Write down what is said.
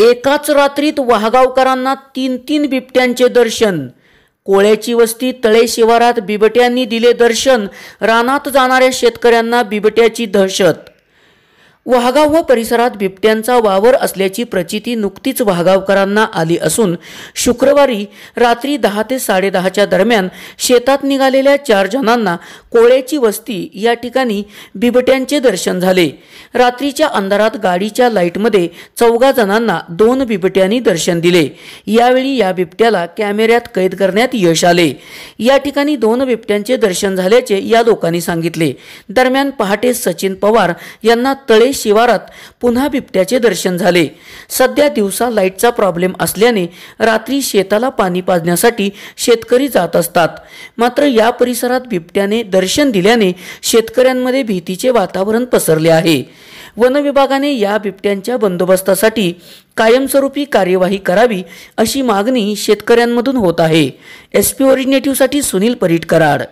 एकाच रात्रीत वाहगावकरांना तीन तीन बिबट्यांचे दर्शन कोळ्याची वस्ती तळे शिवारात बिबट्यांनी दिले दर्शन रानात जाणाऱ्या शेतकऱ्यांना बिबट्याची दहशत वाहगाव व परिसरात बिबट्यांचा वावर असल्याची प्रचिती नुकतीच वाहगावकरांना आली असून शुक्रवारी रात्री दहा ते साडेदहाच्या दरम्यान शेतात निघालेल्या चार जणांना कोळ्याची वस्ती या ठिकाणी बिबट्यांचे दर्शन झाले रात्रीच्या अंधारात गाडीच्या लाईटमध्ये चौघा जणांना दोन बिबट्यांनी दर्शन दिले यावेळी या बिबट्याला कॅमेऱ्यात कैद करण्यात यश आले या ठिकाणी दोन बिबट्यांचे दर्शन झाल्याचे या लोकांनी सांगितले दरम्यान पहाटे सचिन पवार यांना तळे शिवारात पुन्हा बिबट्याचे दर्शन झाले सध्या दिवसा लाईटचा प्रॉब्लेम असल्याने रात्री शेताला पाणी पाजण्यासाठी शेतकरी जात असतात मात्र या परिसरात बिबट्याने दर्शन दिल्याने शेतकऱ्यांमध्ये भीतीचे वातावरण पसरले आहे वन विभागाने या बिबट्यांच्या बंदोबस्तासाठी कायमस्वरूपी कार्यवाही करावी अशी मागणी शेतकऱ्यांमधून होत आहे एस पी ओरिजिनेटिव्हसाठी सुनील परीट कराड